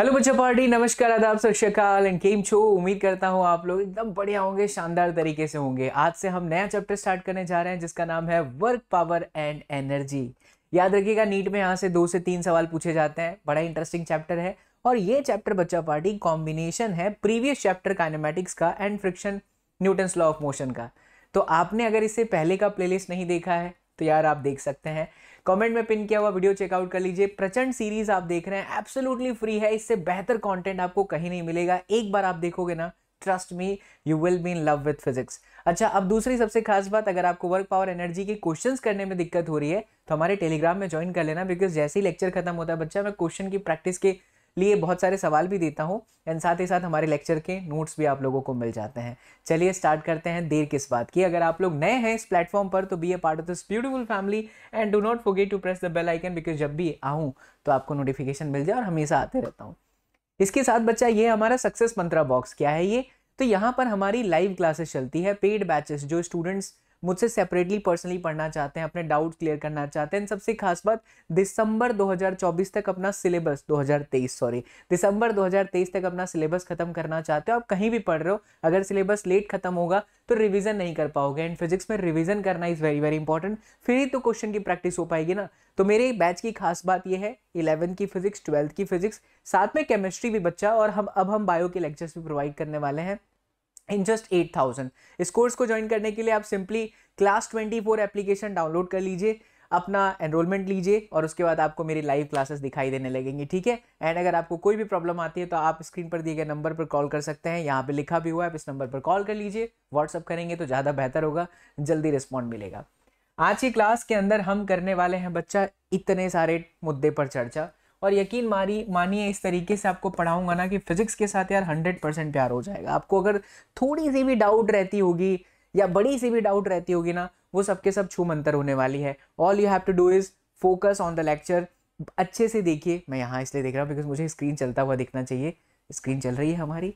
Hello बच्चा party नमस्कार आदाब सत श्रीकाल एंड केम छो उम्मीद करता हूँ आप लोग एकदम बढ़िया होंगे शानदार तरीके से होंगे आज से हम नया चैप्टर स्टार्ट करने जा रहे हैं जिसका नाम है वर्क पावर एंड एनर्जी याद रखिएगा नीट में यहाँ से दो से तीन सवाल पूछे जाते हैं बड़ा इंटरेस्टिंग चैप्टर है और ये चैप्टर बच्चा पार्टी कॉम्बिनेशन है प्रीवियस चैप्टर काइनेमेटिक्स का and friction Newton's law of motion का तो आपने अगर इससे पहले का प्लेलिस्ट नहीं देखा है तो यार आप देख सकते हैं कमेंट में पिन किया हुआ वीडियो चेकआउट कर लीजिए प्रचंड सीरीज आप देख रहे हैं एब्सोल्युटली फ्री है इससे बेहतर कंटेंट आपको कहीं नहीं मिलेगा एक बार आप देखोगे ना trust me you will be in love with physics अच्छा अब दूसरी सबसे खास बात अगर आपको वर्क पावर एनर्जी के क्वेश्चन करने में दिक्कत हो रही है तो हमारे टेलीग्राम में ज्वाइन कर लेना बिकॉज जैसे ही लेक्चर खत्म होता है बच्चा मैं क्वेश्चन की प्रैक्टिस के लिए बहुत सारे सवाल भी देता हूँ एंड साथ ही साथ हमारे लेक्चर के नोट्स भी आप लोगों को मिल जाते हैं चलिए स्टार्ट करते हैं देर किस बात की अगर आप लोग नए हैं इस प्लेटफॉर्म पर तो be a part of this beautiful family and do not forget to press the bell icon because जब भी आऊँ तो आपको नोटिफिकेशन मिल जाए और हमेशा आते रहता हूँ इसके साथ बच्चा ये हमारा सक्सेस मंत्रा बॉक्स क्या है ये तो यहाँ पर हमारी लाइव क्लासेस चलती है पेड बैचेस जो स्टूडेंट्स मुझसे सेपरेटली पर्सनली पढ़ना चाहते हैं अपने डाउट क्लियर करना चाहते हैं सबसे खास बात दिसंबर 2024 तक अपना सिलेबस 2023 सॉरी दिसंबर 2023 तक अपना सिलेबस खत्म करना चाहते हो आप कहीं भी पढ़ रहे हो अगर सिलेबस लेट खत्म होगा तो रिविजन नहीं कर पाओगे एंड फिजिक्स में रिविजन करना इज़ वेरी वेरी इंपॉर्टेंट फिर ही तो क्वेश्चन की प्रैक्टिस हो पाएगी ना तो मेरे बैच की खास बात यह है इलेवन की फिजिक्स ट्वेल्थ की फिजिक्स साथ में केमिस्ट्री भी बच्चा और हम अब हम बायो के लेक्चर्स भी प्रोवाइड करने वाले हैं इन जस्ट एट थाउजेंड इस कोर्स को ज्वाइन करने के लिए आप simply class twenty four application download कर लीजिए अपना एनरोलमेंट लीजिए और उसके बाद आपको मेरी लाइव क्लासेस दिखाई देने लगेंगी ठीक है एंड अगर आपको कोई भी प्रॉब्लम आती है तो आप स्क्रीन पर दिए गए नंबर पर कॉल कर सकते हैं यहाँ पे लिखा भी हुआ है आप इस नंबर पर कॉल कर लीजिए व्हाट्सअप करेंगे तो ज़्यादा बेहतर होगा जल्दी रिस्पॉन्ड मिलेगा आज की क्लास के अंदर हम करने वाले हैं बच्चा इतने सारे मुद्दे पर चर्चा और यकीन मारी मानिए इस तरीके से आपको पढ़ाऊंगा ना कि फिजिक्स के साथ यार हंड्रेड परसेंट प्यार हो जाएगा आपको अगर थोड़ी सी भी डाउट रहती होगी या बड़ी सी भी डाउट रहती होगी ना वो सबके सब छू मंतर होने वाली है all you have to do is focus on the lecture अच्छे से देखिए मैं यहाँ इसलिए देख रहा हूँ बिकॉज मुझे स्क्रीन चलता हुआ दिखना चाहिए स्क्रीन चल रही है हमारी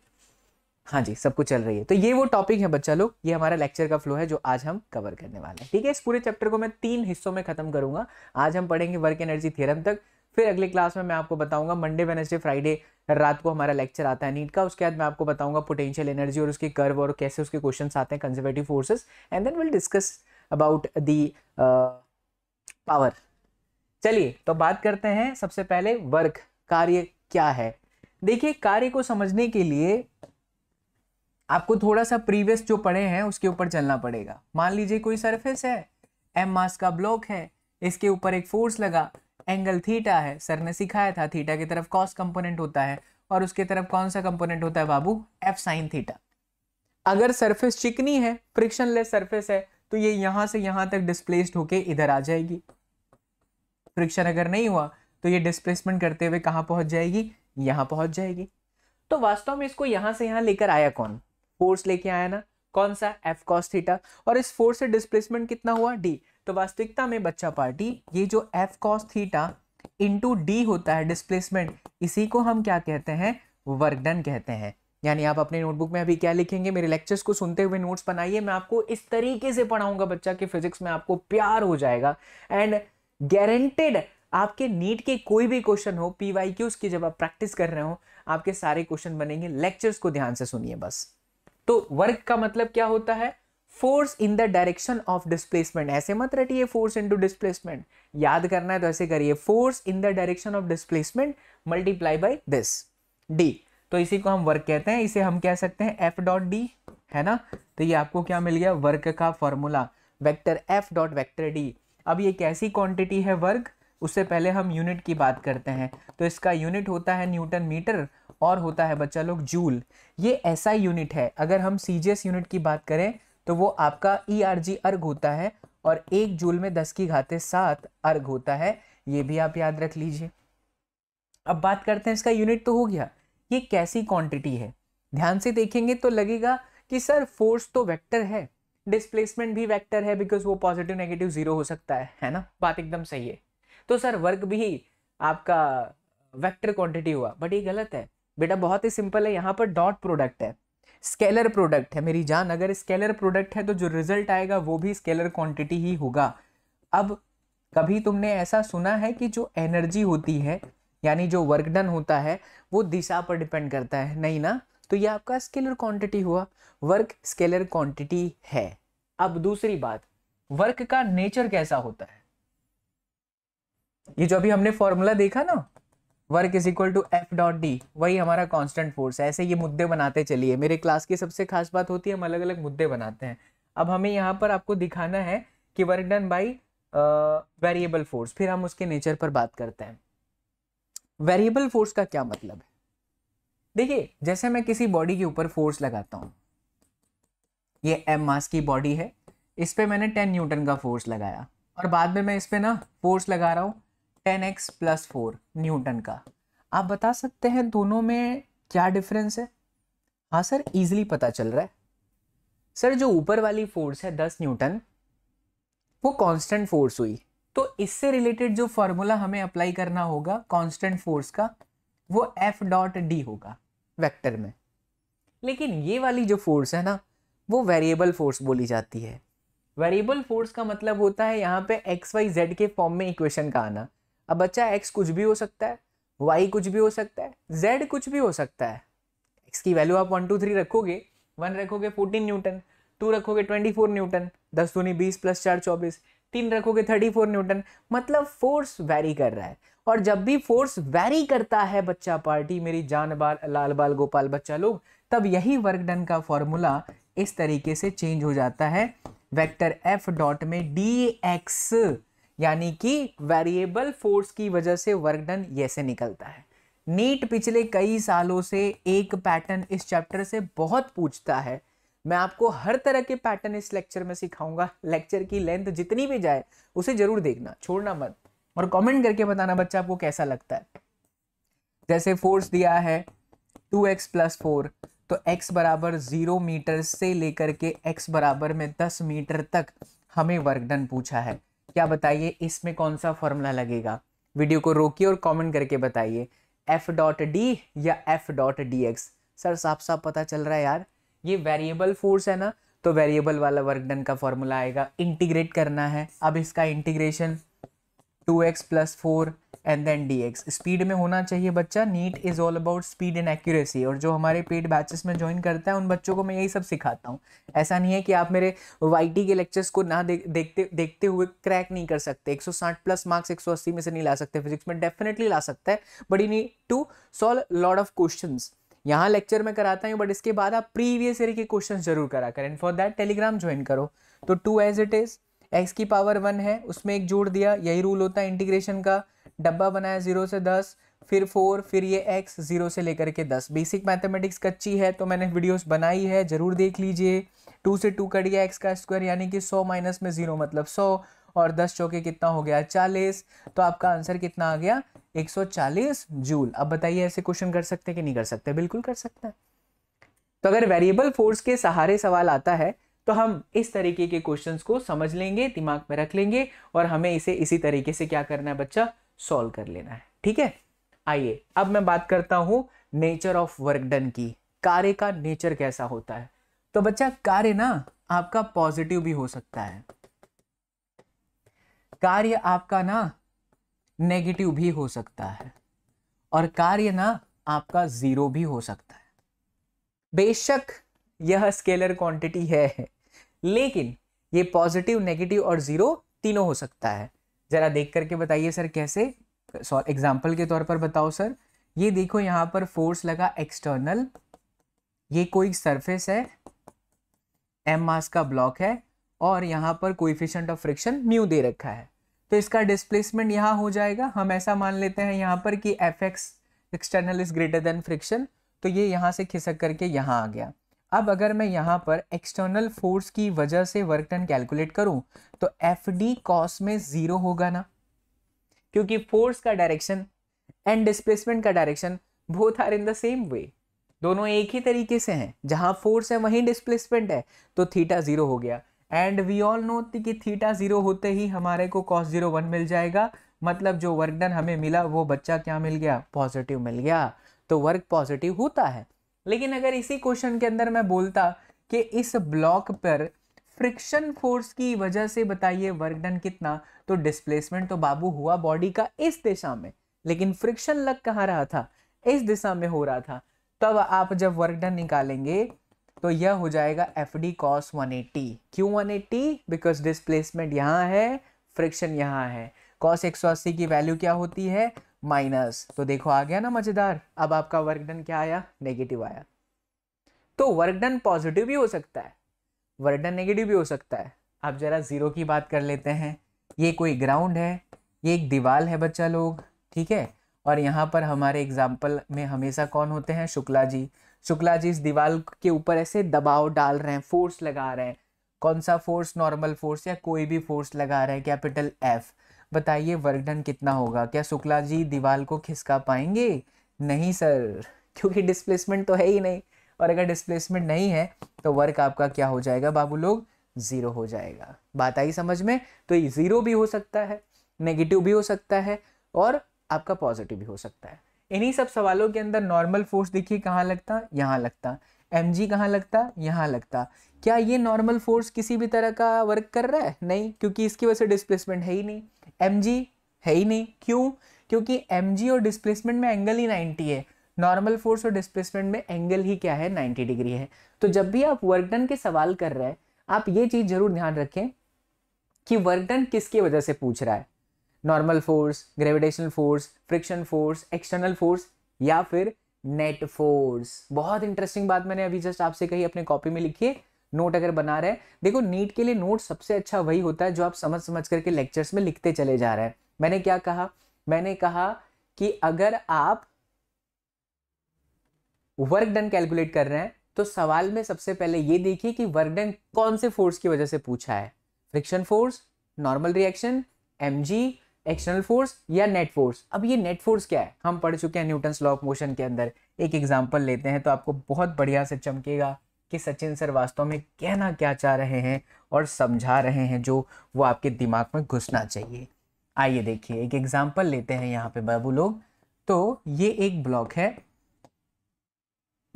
हाँ जी सब कुछ चल रही है तो ये वो टॉपिक है बच्चा लोग ये हमारा लेक्चर का फ्लो है जो आज हम कवर करने वाले हैं ठीक है इस पूरे चैप्टर को मैं तीन हिस्सों में खत्म करूंगा आज हम पढ़ेंगे वर्क एनर्जी थ्योरम तक फिर अगले क्लास में मैं आपको बताऊंगा मंडे वेनेसडे फ्राइडे रात को हमारा लेक्चर आता है नीट का उसके बाद मैं आपको बताऊंगा पोटेंशियल एनर्जी और उसके कर्व और कैसे उसके क्वेश्चन आते हैं conservative forces and then will discuss about the power चलिए तो बात करते हैं सबसे पहले वर्क कार्य क्या है देखिए कार्य को समझने के लिए आपको थोड़ा सा प्रीवियस जो पढ़े हैं उसके ऊपर चलना पड़ेगा मान लीजिए कोई सरफेस है एम मास का ब्लॉक है इसके ऊपर एक फोर्स लगा एंगल थीटा है सर ने सिखाया था थीटा की तरफ कॉस कंपोनेंट होता है और उसके तरफ कौन सा कंपोनेंट होता है बाबू एफ साइन थीटा अगर सरफेस चिकनी है फ्रिक्शनलेस सरफेस है तो ये यहां से यहां तक डिस्प्लेस्ड होके इधर आ जाएगी फ्रिक्शन अगर नहीं हुआ तो ये डिस्प्लेसमेंट करते हुए कहां पहुंच जाएगी यहां पहुंच जाएगी तो वास्तव में इसको यहां से यहां लेकर आया कौन फोर्स लेके आया ना कौन सा एफ कॉस थीटा और इस फोर्स से डिस्प्लेसमेंट कितना हुआ डी तो वास्तविकता में बच्चा पार्टी ये जो F cos theta into D होता है डिस्प्लेसमेंट इसी को हम क्या कहते हैं वर्कडन कहते हैं यानी आप अपने नोटबुक में अभी क्या लिखेंगे मेरे लेक्चर्स को सुनते हुए नोट्स बनाइए मैं आपको इस तरीके से पढ़ाऊंगा बच्चा कि फिजिक्स में आपको प्यार हो जाएगा एंड गारंटेड आपके नीट के कोई भी क्वेश्चन हो पी वाई उसकी जब आप प्रैक्टिस कर रहे हो आपके सारे क्वेश्चन बनेंगे लेक्चर्स को ध्यान से सुनिए बस तो वर्क का मतलब क्या होता है force in the direction of displacement ऐसे मत रटिए फोर्स इनटू डिस्प्लेसमेंट याद करना है तो ऐसे करिए force in the direction of displacement multiply by this D तो इसी को हम वर्क कहते हैं इसे हम कह सकते हैं एफ डॉट डी है ना तो ये आपको क्या मिल गया वर्क का formula vector F dot vector D अब ये कैसी क्वांटिटी है वर्क उससे पहले हम यूनिट की बात करते हैं तो इसका यूनिट होता है न्यूटन मीटर और होता है बच्चा लोग जूल ये ऐसा यूनिट है अगर हम सी यूनिट की बात करें तो वो आपका ई आर जी अर्घ होता है और एक जूल में दस की घाते सात अर्घ होता है ये भी आप याद रख लीजिए अब बात करते हैं इसका यूनिट तो हो गया ये कैसी क्वांटिटी है ध्यान से देखेंगे तो लगेगा कि सर फोर्स तो वेक्टर है डिस्प्लेसमेंट भी वेक्टर है बिकॉज वो पॉजिटिव नेगेटिव जीरो हो सकता है है ना बात एकदम सही है तो सर वर्क भी आपका वेक्टर क्वांटिटी हुआ बट ये गलत है बेटा बहुत ही सिंपल है यहाँ पर डॉट प्रोडक्ट है स्केलर प्रोडक्ट है मेरी जान अगर स्केलर प्रोडक्ट है तो जो रिजल्ट आएगा वो भी स्केलर क्वांटिटी ही होगा अब कभी तुमने ऐसा सुना है कि जो एनर्जी होती है यानी जो वर्क डन होता है वो दिशा पर डिपेंड करता है नहीं ना तो ये आपका स्केलर क्वांटिटी हुआ वर्क स्केलर क्वांटिटी है अब दूसरी बात वर्क का नेचर कैसा होता है ये जो अभी हमने फॉर्मूला देखा ना work is equal to F dot D वही हमारा कांस्टेंट फोर्स है ऐसे ये मुद्दे बनाते चलिए मेरे क्लास की सबसे खास बात होती है हम अलग अलग मुद्दे बनाते हैं अब हमें यहाँ पर आपको दिखाना है कि work done by variable force फिर हम उसके नेचर पर बात करते हैं वेरिएबल फोर्स का क्या मतलब है देखिए जैसे मैं किसी बॉडी के ऊपर फोर्स लगाता हूँ ये एम मास की बॉडी है इस पर मैंने टेन न्यूटन का फोर्स लगाया और बाद में मैं इस पर ना फोर्स लगा रहा हूँ ten x plus four newton का आप बता सकते हैं दोनों में क्या डिफरेंस है हाँ सर इजीली पता चल रहा है सर जो ऊपर वाली फोर्स है दस न्यूटन वो कांस्टेंट फोर्स हुई तो इससे रिलेटेड जो फॉर्मूला हमें अप्लाई करना होगा कांस्टेंट फोर्स का वो एफ डॉट डी होगा वेक्टर में लेकिन ये वाली जो फोर्स है ना वो वेरिएबल फोर्स बोली जाती है वेरिएबल फोर्स का मतलब होता है यहाँ पे एक्स वाई जेड के फॉर्म में इक्वेशन का आना अब बच्चा एक्स कुछ भी हो सकता है वाई कुछ भी हो सकता है जेड कुछ भी हो सकता है एक्स की वैल्यू आप वन टू थ्री रखोगे वन रखोगे फोर्टीन न्यूटन टू रखोगे ट्वेंटी फोर न्यूटन दस धोनी बीस प्लस चार चौबीस तीन रखोगे थर्टी फोर न्यूटन मतलब फोर्स वैरी कर रहा है और जब भी फोर्स वैरी करता है बच्चा पार्टी मेरी जान बाल लाल बाल गोपाल बच्चा लोग तब यही वर्क डन का फॉर्मूला इस तरीके से चेंज हो जाता है वेक्टर एफ डॉट में डी एक्स यानी कि वेरिएबल फोर्स की वजह से वर्क डन ऐसे निकलता है नीट पिछले कई सालों से एक पैटर्न इस चैप्टर से बहुत पूछता है मैं आपको हर तरह के पैटर्न इस लेक्चर में सिखाऊंगा लेक्चर की लेंथ जितनी भी जाए उसे जरूर देखना छोड़ना मत और कमेंट करके बताना बच्चा आपको कैसा लगता है जैसे फोर्स दिया है टू एक्स प्लस फोर तो एक्स बराबर जीरो मीटर से लेकर के एक्स बराबर में दस मीटर तक हमें वर्कडन पूछा है क्या बताइए इसमें कौन सा फॉर्मूला लगेगा वीडियो को रोकिए और कमेंट करके बताइए एफ डॉट डी या F dot D X sir साफ साफ पता चल रहा है यार ये वेरिएबल फोर्स है ना तो वेरिएबल वाला वर्क डन का फॉर्मूला आएगा इंटीग्रेट करना है अब इसका integration two X plus four and then D X speed में होना चाहिए बच्चा NEET is all about speed and accuracy और जो हमारे पेड बैचेस में ज्वाइन करता है उन बच्चों को मैं यही सब सिखाता हूँ ऐसा नहीं है कि आप मेरे वाई के लेक्चर्स को ना दे, देखते देखते हुए क्रैक नहीं कर सकते 160 प्लस मार्क्स 180 में से नहीं ला सकते फिजिक्स में डेफिनेटली ला सकता है but you need to solve lot of question यहाँ लेक्चर में कराता हूँ बट इसके बाद आप प्रीवियस ईयर के क्वेश्चन जरूर करा करें फॉर दैट टेलीग्राम ज्वाइन करो तो to as it is X की पावर वन है उसमें एक जोड़ दिया यही रूल होता है इंटीग्रेशन का डब्बा बनाया जीरो से दस फिर फोर फिर ये एक्स जीरो से लेकर के दस बेसिक मैथमेटिक्स कच्ची है तो मैंने वीडियोस बनाई है जरूर देख लीजिए टू से टू कट गया एक्स का स्क्वायर यानी कि सौ माइनस में जीरो मतलब सौ और दस चौके कितना हो गया चालीस तो आपका आंसर कितना आ गया एक सौ चालीस जूल अब बताइए ऐसे क्वेश्चन कर सकते हैं कि नहीं कर सकते बिल्कुल कर सकते हैं तो अगर वेरिएबल फोर्स के सहारे सवाल आता है तो हम इस तरीके के क्वेश्चन को समझ लेंगे दिमाग में रख लेंगे और हमें इसे इसी तरीके से क्या करना है बच्चा सॉल्व कर लेना है ठीक है आइए अब मैं बात करता हूं नेचर ऑफ वर्क डन की कार्य का नेचर कैसा होता है तो बच्चा कार्य ना आपका पॉजिटिव भी हो सकता है कार्य आपका ना नेगेटिव भी हो सकता है और कार्य ना आपका जीरो भी हो सकता है बेशक यह स्केलर क्वांटिटी है लेकिन ये पॉजिटिव नेगेटिव और ज़ीरो तीनों हो सकता है ज़रा देख करके बताइए सर कैसे सॉरी एग्जाम्पल के तौर पर बताओ सर ये देखो यहाँ पर फोर्स लगा एक्सटर्नल ये कोई सरफेस है एम मास का ब्लॉक है और यहाँ पर कोइफिशियंट ऑफ फ्रिक्शन म्यू दे रखा है तो इसका डिस्प्लेसमेंट यहाँ हो जाएगा हम ऐसा मान लेते हैं यहाँ पर कि F X external is greater than friction तो ये यहाँ से खिसक करके यहाँ आ गया अब अगर मैं यहाँ पर एक्सटर्नल फोर्स की वजह से वर्क टन कैलकुलेट करूँ तो एफ डी कॉस में ज़ीरो होगा ना क्योंकि फोर्स का डायरेक्शन एंड डिस्प्लेसमेंट का direction both are in the same way दोनों एक ही तरीके से हैं जहाँ फोर्स है वहीं डिस्प्लेसमेंट है तो थीटा ज़ीरो हो गया एंड वी ऑल नो कि थीटा ज़ीरो होते ही हमारे को कॉस ज़ीरो वन मिल जाएगा मतलब जो वर्क डन हमें मिला वो बच्चा क्या मिल गया पॉजिटिव मिल गया तो वर्क पॉजिटिव होता है लेकिन अगर इसी क्वेश्चन के अंदर मैं बोलता कि इस ब्लॉक पर फ्रिक्शन फोर्स की वजह से बताइए वर्क डन कितना तो डिस्प्लेसमेंट तो बाबू हुआ बॉडी का इस दिशा में लेकिन फ्रिक्शन लग कहां रहा था इस दिशा में हो रहा था तब आप जब वर्क डन निकालेंगे तो यह हो जाएगा F D cos one eighty क्यों वन एट्टी बिकॉज डिस्प्लेसमेंट यहाँ है फ्रिक्शन यहाँ है कॉस एक सौ अस्सी की वैल्यू क्या होती है माइनस तो देखो आ गया ना मज़ेदार अब आपका वर्क डन क्या आया नेगेटिव आया तो वर्क डन पॉजिटिव भी हो सकता है वर्क डन नेगेटिव भी हो सकता है आप ज़रा ज़ीरो की बात कर लेते हैं ये कोई ग्राउंड है ये एक दीवार है बच्चा लोग ठीक है और यहाँ पर हमारे एग्जाम्पल में हमेशा कौन होते हैं शुक्ला जी शुक्ला जी इस दीवार के ऊपर ऐसे दबाव डाल रहे हैं फोर्स लगा रहे हैं कौन सा फोर्स नॉर्मल फोर्स या कोई भी फोर्स लगा रहे हैं कैपिटल एफ़ बताइए वर्कडन कितना होगा क्या शुक्ला जी दीवार को खिसका पाएंगे नहीं सर क्योंकि डिस्प्लेसमेंट तो है ही नहीं और अगर डिस्प्लेसमेंट नहीं है तो वर्क आपका क्या हो जाएगा बाबू लोग ज़ीरो हो जाएगा बात आई समझ में तो ये ज़ीरो भी हो सकता है नेगेटिव भी हो सकता है और आपका पॉजिटिव भी हो सकता है इन्हीं सब सवालों के अंदर नॉर्मल फोर्स देखिए कहाँ लगता यहाँ लगता एम जी कहाँ लगता यहाँ लगता क्या ये नॉर्मल फोर्स किसी भी तरह का वर्क कर रहा है नहीं क्योंकि इसकी वजह से डिस्प्लेसमेंट है ही नहीं एम है ही नहीं क्यों क्योंकि एम और डिस्प्लेसमेंट में एंगल ही नाइन्टी है नॉर्मल फोर्स और डिस्प्लेसमेंट में एंगल ही क्या है 90 डिग्री है तो जब भी आप वर्कडन के सवाल कर रहे हैं आप ये चीज़ जरूर ध्यान रखें कि वर्कडन किसकी वजह से पूछ रहा है normal force gravitational force friction force external force या फिर नेट फोर्स बहुत इंटरेस्टिंग बात मैंने अभी जस्ट आपसे कही अपने कॉपी में है नोट अगर बना रहे हैं देखो नीट के लिए नोट सबसे अच्छा वही होता है जो आप समझ समझ करके लेक्चर्स में लिखते चले जा रहे हैं मैंने क्या कहा मैंने कहा कि अगर आप वर्क डन कैलकुलेट कर रहे हैं तो सवाल में सबसे पहले ये देखिए कि वर्क डन कौन से फोर्स की वजह से पूछा है friction force normal reaction M external force या नेट फोर्स अब ये नेट फोर्स क्या है हम पढ़ चुके हैं न्यूटन लॉ ऑफ मोशन के अंदर एक एग्जाम्पल लेते हैं तो आपको बहुत बढ़िया से चमकेगा कि सचिन सर वास्तव में कहना क्या चाह रहे हैं और समझा रहे हैं जो वो आपके दिमाग में घुसना चाहिए आइए देखिए एक एग्जाम्पल लेते हैं यहाँ पे बाबू लोग तो ये एक ब्लॉक है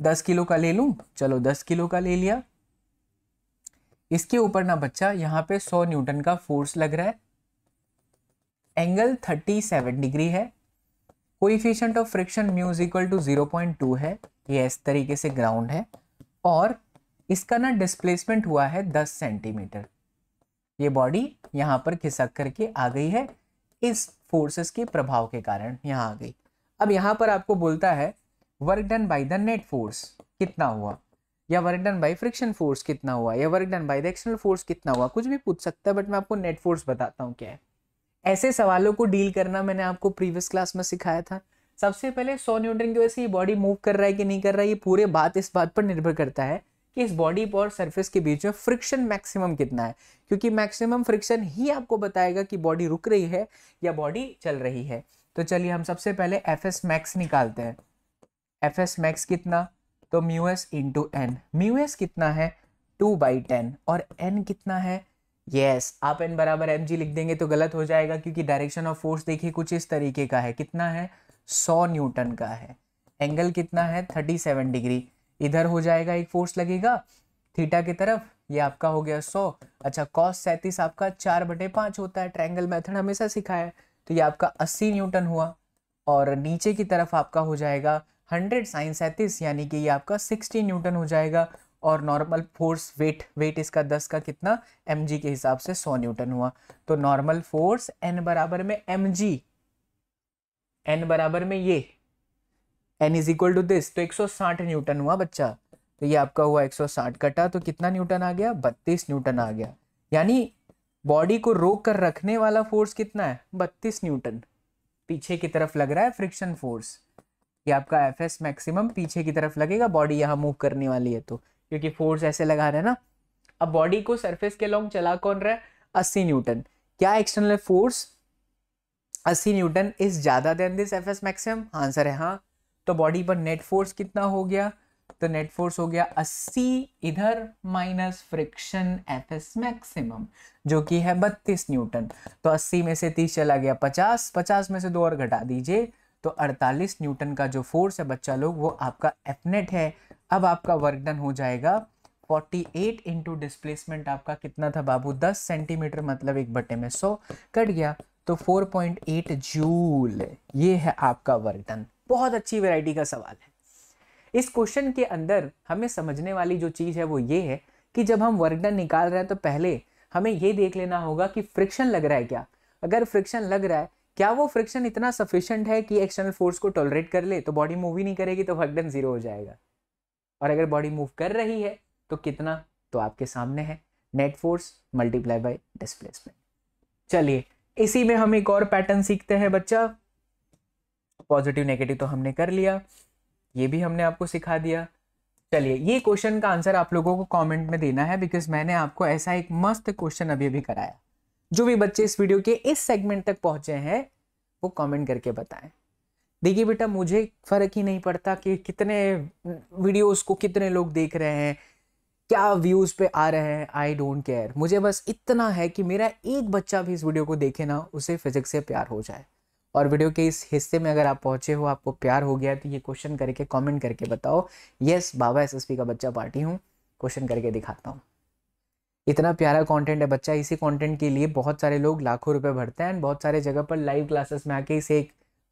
दस किलो का ले लूँ चलो दस किलो का ले लिया इसके ऊपर ना बच्चा यहाँ पे सौ न्यूटन का फोर्स लग रहा है एंगल थर्टी सेवन डिग्री है coefficient of friction mu is equal to zero point two है ये इस तरीके से ग्राउंड है और इसका ना डिस्प्लेसमेंट हुआ है दस सेंटीमीटर ये बॉडी यहाँ पर खिसक करके आ गई है इस फोर्सेस के प्रभाव के कारण यहाँ आ गई अब यहाँ पर आपको बोलता है work done by the net force कितना हुआ या work done by friction force कितना हुआ या work done by the external force कितना हुआ कुछ भी पूछ सकता है बट मैं आपको नेट फोर्स बताता हूँ क्या है ऐसे सवालों को डील करना मैंने आपको प्रीवियस क्लास में सिखाया था सबसे पहले सौ न्यूटन की वजह से ये बॉडी मूव कर रहा है कि नहीं कर रहा है ये पूरे बात इस बात पर निर्भर करता है कि इस बॉडी और सरफेस के बीच में फ्रिक्शन मैक्सिमम कितना है क्योंकि मैक्सिमम फ्रिक्शन ही आपको बताएगा कि बॉडी रुक रही है या बॉडी चल रही है तो चलिए हम सबसे पहले एफ एस मैक्स निकालते हैं एफ एस मैक्स कितना तो mu S S into N mu S कितना है टू बाई टेन और एन कितना है यस yes, आप एन बराबर एम जी लिख देंगे तो गलत हो जाएगा क्योंकि डायरेक्शन ऑफ फोर्स देखिए कुछ इस तरीके का है कितना है सौ न्यूटन का है एंगल कितना है थर्टी सेवन डिग्री इधर हो जाएगा एक फोर्स लगेगा थीटा की तरफ ये आपका हो गया सौ अच्छा कॉस सैंतीस आपका चार बटे पांच होता है ट्रायंगल मेथड हमेशा सिखाया तो ये आपका अस्सी न्यूटन हुआ और नीचे की तरफ आपका हो जाएगा हंड्रेड साइन सैंतीस यानी कि ये आपका सिक्सटी न्यूटन हो जाएगा और नॉर्मल फोर्स वेट वेट इसका दस का कितना एम के हिसाब से सौ न्यूटन हुआ तो नॉर्मल फोर्स एन बराबर में एम जी एन बराबर में ये N is equal to this तो 160 न्यूटन हुआ बच्चा तो ये आपका हुआ 160 कटा तो कितना न्यूटन आ गया 32 न्यूटन आ गया यानी बॉडी को रोक कर रखने वाला फोर्स कितना है 32 न्यूटन पीछे की तरफ लग रहा है फ्रिक्शन फोर्स ये आपका एफ एस मैक्सिमम पीछे की तरफ लगेगा बॉडी यहाँ मूव करने वाली है तो क्योंकि फोर्स ऐसे लगा रहे हैं ना अब बॉडी को सरफेस के लॉन्ग चला कौन रहा है अस्सी न्यूटन क्या एक्सटर्नल फोर्स अस्सी न्यूटन इज ज़्यादा than this F S maximum answer है हाँ तो बॉडी पर नेट फोर्स कितना हो गया तो नेट फोर्स हो गया अस्सी इधर minus friction F S maximum जो कि है बत्तीस न्यूटन तो अस्सी में से तीस चला गया पचास पचास में से दो और घटा दीजिए तो अड़तालीस न्यूटन का जो फोर्स है बच्चा लोग वो आपका एफनेट है अब आपका वर्क डन हो जाएगा 48 एट इंटू डिस्प्लेसमेंट आपका कितना था बाबू 10 सेंटीमीटर मतलब एक बटे में सो कट गया तो 4.8 जूल ये है आपका वर्क डन बहुत अच्छी वैरायटी का सवाल है इस क्वेश्चन के अंदर हमें समझने वाली जो चीज़ है वो ये है कि जब हम वर्क डन निकाल रहे हैं तो पहले हमें ये देख लेना होगा कि फ्रिक्शन लग रहा है क्या अगर फ्रिक्शन लग रहा है क्या वो फ्रिक्शन इतना सफिशियंट है कि एक्सटर्नल फोर्स को टॉलरेट कर ले तो बॉडी मूव ही नहीं करेगी तो वर्क डन जीरो हो जाएगा और अगर बॉडी मूव कर रही है तो कितना तो आपके सामने है net force multiply by displacement चलिए इसी में हम एक और पैटर्न सीखते हैं बच्चा पॉजिटिव नेगेटिव तो हमने कर लिया ये भी हमने आपको सिखा दिया चलिए ये क्वेश्चन का आंसर आप लोगों को कमेंट में देना है बिकॉज मैंने आपको ऐसा एक मस्त क्वेश्चन अभी अभी कराया जो भी बच्चे इस वीडियो के इस सेगमेंट तक पहुंचे हैं वो कमेंट करके बताएं देखिए बेटा मुझे फर्क ही नहीं पड़ता कि कितने वीडियोस को कितने लोग देख रहे हैं क्या व्यूज पे आ रहे हैं आई डोंट केयर मुझे बस इतना है कि मेरा एक बच्चा भी इस वीडियो को देखे ना उसे फिजिक्स से प्यार हो जाए और वीडियो के इस हिस्से में अगर आप पहुंचे हो आपको प्यार हो गया तो ये क्वेश्चन करके कमेंट करके बताओ यस बाबा एसएसपी का बच्चा पार्टी हूँ क्वेश्चन करके दिखाता हूँ इतना प्यारा कंटेंट है बच्चा इसी कंटेंट के लिए बहुत सारे लोग लाखों रुपए भरते हैं एंड बहुत सारे जगह पर लाइव क्लासेस में आके इसे एक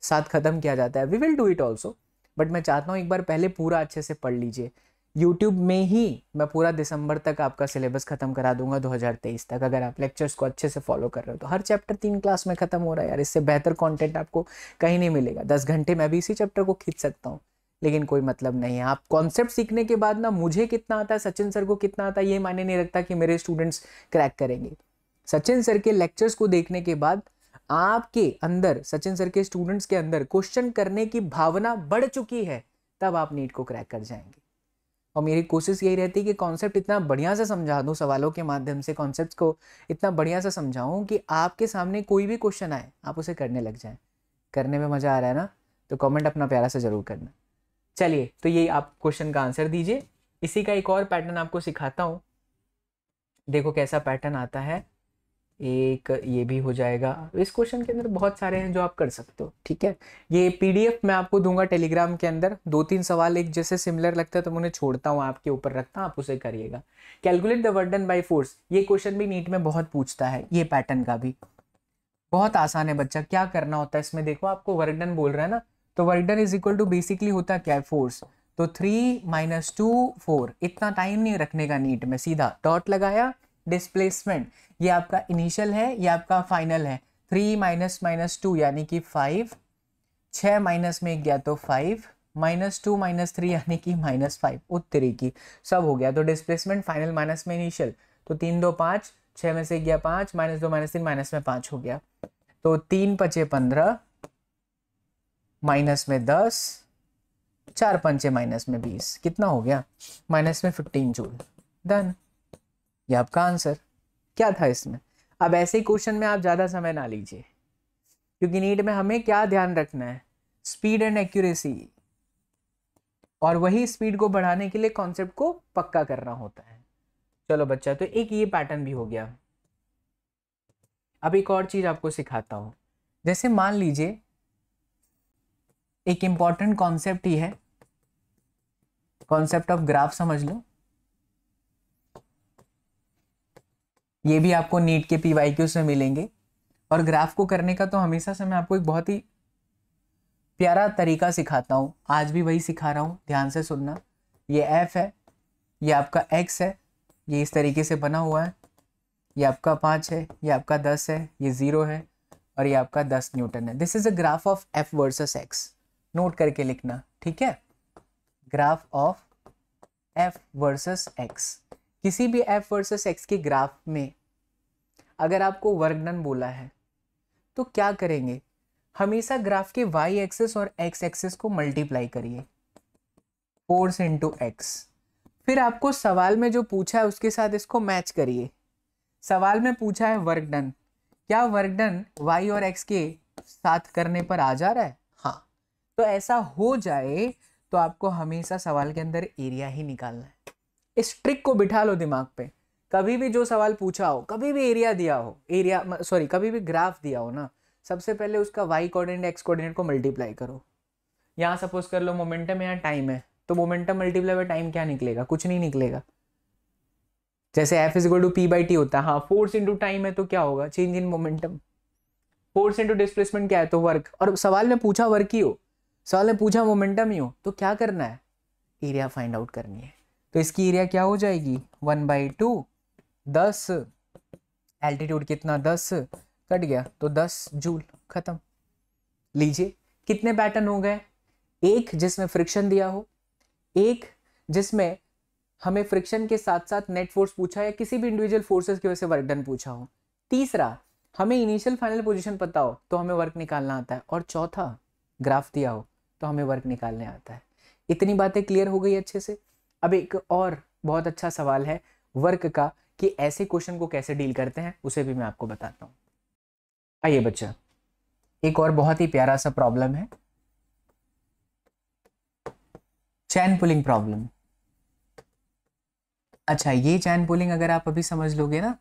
साथ ख़त्म किया जाता है we will do it also but मैं चाहता हूँ एक बार पहले पूरा अच्छे से पढ़ लीजिए यूट्यूब में ही मैं पूरा दिसंबर तक आपका सिलेबस ख़त्म करा दूंगा 2023 तक अगर आप लेक्चर्स को अच्छे से फॉलो कर रहे हो तो हर चैप्टर तीन क्लास में ख़त्म हो रहा है यार इससे बेहतर कंटेंट आपको कहीं नहीं मिलेगा दस घंटे मैं भी इसी चैप्टर को खींच सकता हूँ लेकिन कोई मतलब नहीं है आप कॉन्सेप्ट सीखने के बाद ना मुझे कितना आता है सचिन सर को कितना आता है ये मायने नहीं रखता कि मेरे स्टूडेंट्स क्रैक करेंगे सचिन सर के लेक्चर्स को देखने के बाद आपके अंदर सचिन सर के स्टूडेंट्स के अंदर क्वेश्चन करने की भावना बढ़ चुकी है तब आप नीट को क्रैक कर जाएंगे और मेरी कोशिश यही रहती है कि कॉन्सेप्ट इतना बढ़िया से समझा दूँ सवालों के माध्यम से कॉन्सेप्ट को इतना बढ़िया से समझाऊँ कि आपके सामने कोई भी क्वेश्चन आए आप उसे करने लग जाएँ करने में मज़ा आ रहा है ना तो कमेंट अपना प्यारा से ज़रूर करना चलिए तो ये आप क्वेश्चन का आंसर दीजिए इसी का एक और पैटर्न आपको सिखाता हूँ देखो कैसा पैटर्न आता है एक ये भी हो जाएगा इस क्वेश्चन के अंदर बहुत सारे हैं जो आप कर सकते हो ठीक है ये पीडीएफ मैं आपको दूंगा टेलीग्राम के अंदर दो तीन सवाल एक जैसे सिमिलर लगता है तो मैं उन्हें छोड़ता हूँ आपके ऊपर रखता हूँ आप उसे करिएगा calculate the work done by force ये क्वेश्चन भी नीट में बहुत पूछता है ये पैटर्न का भी बहुत आसान है बच्चा क्या करना होता है इसमें देखो आपको वर्डन बोल रहा है ना तो work done is equal to basically होता क्या है फोर्स तो थ्री माइनस टू फोर इतना टाइम नहीं रखने का नीट में सीधा डॉट लगाया डिस्प्लेसमेंट ये आपका इनिशियल है ये आपका फाइनल है थ्री माइनस माइनस टू यानी कि फाइव छ माइनस में गया तो five minus two minus three यानी कि माइनस फाइव उत्तरी की सब हो गया तो डिस्प्लेसमेंट फाइनल माइनस में इनिशियल तो तीन दो पाँच छः में से गया पाँच माइनस दो माइनस तीन माइनस में पाँच हो गया तो तीन पचे पंद्रह माइनस में दस चार पंचे माइनस में बीस कितना हो गया माइनस में फिफ्टीन जूल डन ये आपका आंसर क्या था इसमें अब ऐसे क्वेश्चन में आप ज़्यादा समय ना लीजिए क्योंकि नीट में हमें क्या ध्यान रखना है स्पीड एंड एक्यूरेसी और वही स्पीड को बढ़ाने के लिए कॉन्सेप्ट को पक्का करना होता है चलो बच्चा तो एक ये पैटर्न भी हो गया अब एक और चीज़ आपको सिखाता हूं जैसे मान लीजिए एक इंपॉर्टेंट कॉन्सेप्ट ही है कॉन्सेप्ट ऑफ ग्राफ समझ लो ये भी आपको नीट के पी वाई में मिलेंगे और ग्राफ को करने का तो हमेशा से मैं आपको एक बहुत ही प्यारा तरीका सिखाता हूँ आज भी वही सिखा रहा हूँ ध्यान से सुनना ये एफ है ये आपका एक्स है ये इस तरीके से बना हुआ है ये आपका पाँच है ये आपका दस है ये ज़ीरो है और ये आपका दस न्यूटन है this is a graph of F versus X note करके लिखना ठीक है graph of F versus X किसी भी एफ वर्सेस एक्स के ग्राफ में अगर आपको वर्क बोला है तो क्या करेंगे हमेशा ग्राफ के वाई एक्सेस और एक्स एक्सेस को मल्टीप्लाई करिए फोर्स इंटू एक्स फिर आपको सवाल में जो पूछा है उसके साथ इसको मैच करिए सवाल में पूछा है वर्क डन क्या वर्क डन वाई और एक्स के साथ करने पर आ जा रहा है हाँ तो ऐसा हो जाए तो आपको हमेशा सवाल के अंदर एरिया ही निकालना है इस ट्रिक को बिठा लो दिमाग पे कभी भी जो सवाल पूछा हो कभी भी एरिया दिया हो एरिया सॉरी कभी भी ग्राफ दिया हो ना सबसे पहले उसका वाई कोऑर्डिनेट एक्स कोऑर्डिनेट को मल्टीप्लाई करो यहाँ सपोज कर लो मोमेंटम या टाइम है तो मोमेंटम मल्टीप्लाई बाय टाइम क्या निकलेगा कुछ नहीं निकलेगा जैसे F is equal to P by T होता है हाँ फोर्स इंटू टाइम है तो क्या होगा change in momentum force into displacement क्या है तो वर्क और सवाल में पूछा वर्क ही हो सवाल में पूछा मोमेंटम ही हो तो क्या करना है एरिया फाइंड आउट करनी है तो इसकी एरिया क्या हो जाएगी वन बाई टू दस एल्टीट्यूड कितना दस कट गया तो दस जूल खत्म लीजिए कितने पैटर्न हो गए एक जिसमें फ्रिक्शन दिया हो एक जिसमें हमें फ्रिक्शन के साथ साथ नेट फोर्स पूछा या किसी भी इंडिविजुअल फोर्सेस की वजह से वर्क डन पूछा हो तीसरा हमें इनिशियल फाइनल पोजीशन पता हो तो हमें वर्क निकालना आता है और चौथा ग्राफ दिया हो तो हमें वर्क निकालने आता है इतनी बातें क्लियर हो गई अच्छे से अब एक और बहुत अच्छा सवाल है वर्क का कि ऐसे क्वेश्चन को कैसे डील करते हैं उसे भी मैं आपको बताता हूँ आइए बच्चा एक और बहुत ही प्यारा सा प्रॉब्लम है चैन पुलिंग प्रॉब्लम अच्छा ये चैन पुलिंग अगर आप अभी समझ लोगे ना